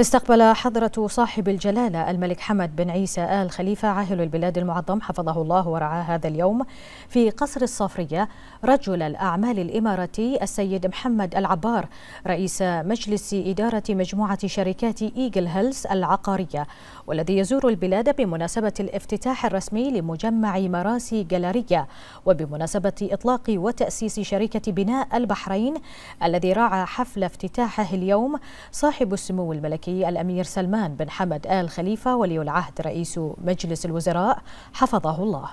استقبل حضرة صاحب الجلالة الملك حمد بن عيسى آل خليفة عاهل البلاد المعظم حفظه الله ورعاه هذا اليوم في قصر الصافرية رجل الأعمال الإماراتي السيد محمد العبار رئيس مجلس إدارة مجموعة شركات إيجل هيلز العقارية والذي يزور البلاد بمناسبة الافتتاح الرسمي لمجمع مراسي جالارية وبمناسبة إطلاق وتأسيس شركة بناء البحرين الذي راعى حفل افتتاحه اليوم صاحب السمو الملكي الملكي الأمير سلمان بن حمد آل خليفة ولي العهد رئيس مجلس الوزراء حفظه الله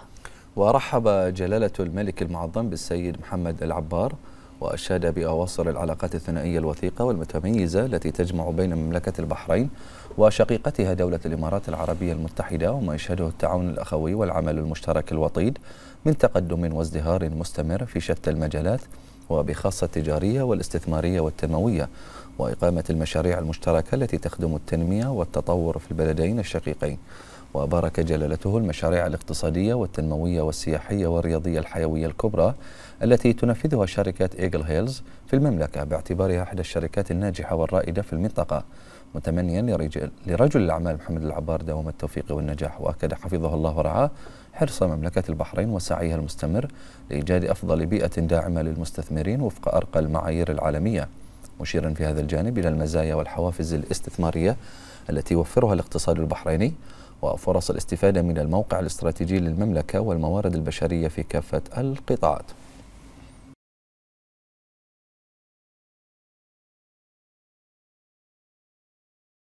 ورحب جلالة الملك المعظم بالسيد محمد العبار وأشاد بأواصر العلاقات الثنائية الوثيقة والمتميزة التي تجمع بين مملكة البحرين وشقيقتها دولة الإمارات العربية المتحدة وما يشهده التعاون الأخوي والعمل المشترك الوطيد من تقدم وازدهار مستمر في شتى المجالات وبخاصة التجارية والاستثمارية والتنموية وإقامة المشاريع المشتركة التي تخدم التنمية والتطور في البلدين الشقيقين وبارك جلالته المشاريع الاقتصادية والتنموية والسياحية والرياضية الحيوية الكبرى التي تنفذها شركة إيجل هيلز في المملكة باعتبارها إحدى الشركات الناجحة والرائدة في المنطقة متمنيا لرجل الأعمال محمد العبار دوام التوفيق والنجاح وأكد حفظه الله ورعاه حرص مملكة البحرين وسعيها المستمر لإيجاد أفضل بيئة داعمة للمستثمرين وفق أرقى المعايير العالمية مشيرا في هذا الجانب إلى المزايا والحوافز الاستثمارية التي يوفرها الاقتصاد البحريني وفرص الاستفادة من الموقع الاستراتيجي للمملكة والموارد البشرية في كافة القطاعات